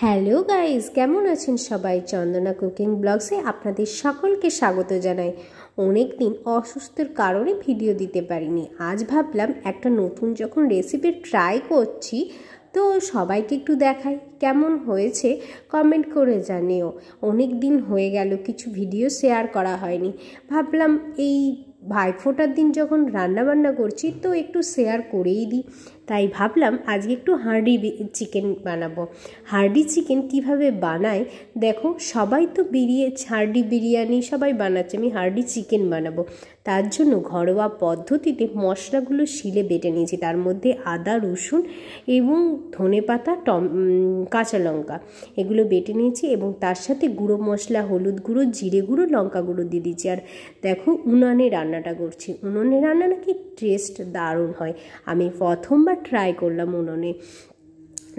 hello guys কেমন আছেন সবাই চন্দনা কুকিং ব্লগসে আপনাদের সকলকে স্বাগত জানাই অনেক দিন অসুস্থের কারণে ভিডিও দিতে পারিনি আজ ভাবলাম একটা নতুন যখন রেসিপি ট্রাই করছি তো সবাইকে একটু দেখাই কেমন হয়েছে কমেন্ট করে জানিও অনেক দিন হয়ে গেল কিছু ভিডিও শেয়ার করা হয়নি ভাবলাম এই ভাইফোঁটার দিন যখন রান্নাবান্না করছি তো একটু শেয়ার করেই দিই তাই ভাবলাম আজকে একটু হার্ডি চিকেন বানাবো হার্ডি চিকেন কিভাবে বানায় দেখো সবাই তো বিরিয়ে হাডি বিরিয়ানি সবাই বানাচ্ছে আমি হাডি চিকেন বানাবো তার জন্য ঘরোয়া পদ্ধতিতে মশলাগুলো শিলে বেটে নিয়েছি তার মধ্যে আদা রসুন এবং ধনে পাতা টম কাঁচা লঙ্কা এগুলো বেটে নিয়েছি এবং তার সাথে গুঁড়ো মশলা হলুদ গুঁড়ো জিরে গুঁড়ো লঙ্কা গুঁড়ো দিয়ে দিয়েছি আর দেখো উনানে রান্নাটা করছি উনুনে রান্না নাকি টেস্ট দারুণ হয় আমি প্রথমবার ট্রাই করলাম উনুনে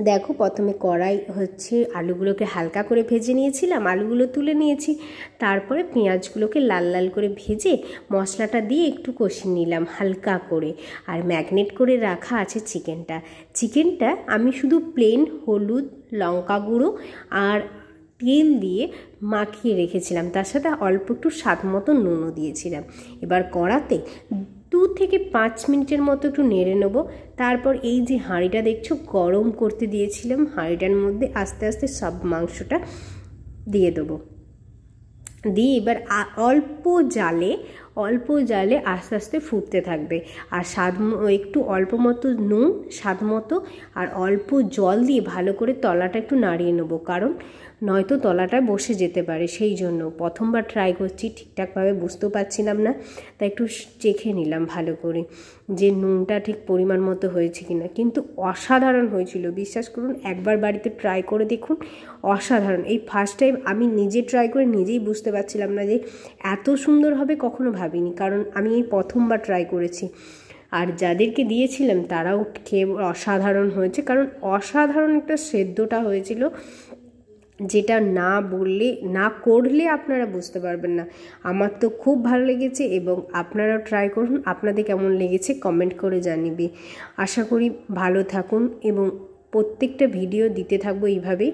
দেখো প্রথমে কড়াই হচ্ছে আলুগুলোকে হালকা করে ভেজে নিয়েছিলাম আলুগুলো তুলে নিয়েছি তারপরে পেঁয়াজগুলোকে লাল লাল করে ভেজে মশলাটা দিয়ে একটু কষি নিলাম হালকা করে আর ম্যাগনেট করে রাখা আছে চিকেনটা চিকেনটা আমি শুধু প্লেন হলুদ লঙ্কা গুঁড়ো আর তেল দিয়ে মাখিয়ে রেখেছিলাম তার সাথে অল্প একটু স্বাদ মতো নুনও দিয়েছিলাম এবার কড়াতে দু থেকে পাঁচ মিনিটের মতো একটু নেড়ে নেবো তারপর এই যে হাঁড়িটা দেখছো গরম করতে দিয়েছিলাম হাঁড়িটার মধ্যে আস্তে আস্তে সব মাংসটা দিয়ে দেবো দিয়ে এবার অল্প জালে অল্প জালে আস্তে আস্তে ফুটতে থাকবে আর স্বাদ একটু অল্প মতো নুন স্বাদ মতো আর অল্প জল দিয়ে ভালো করে তলাটা একটু নাড়িয়ে নেবো কারণ নয়তো তলাটা বসে যেতে পারে সেই জন্য প্রথমবার ট্রাই করছি ঠিকঠাকভাবে বুঝতেও পারছিলাম না তাই একটু চেখে নিলাম ভালো করে যে নুনটা ঠিক পরিমাণ মতো হয়েছে কিনা কিন্তু অসাধারণ হয়েছিল বিশ্বাস করুন একবার বাড়িতে ট্রাই করে দেখুন অসাধারণ এই ফার্স্ট টাইম আমি নিজে ট্রাই করে নিজেই বুঝতে পারছিলাম না যে এত সুন্দর হবে কখনো ভাবিনি কারণ আমি এই প্রথমবার ট্রাই করেছি আর যাদেরকে দিয়েছিলাম তারাও খেয়ে অসাধারণ হয়েছে কারণ অসাধারণ একটা সেদ্ধটা হয়েছিল যেটা না বললে না করলে আপনারা বুঝতে পারবেন না আমার তো খুব ভালো লেগেছে এবং আপনারাও ট্রাই করুন আপনাদের কেমন লেগেছে কমেন্ট করে জানিবে আশা করি ভালো থাকুন এবং প্রত্যেকটা ভিডিও দিতে থাকবো এইভাবেই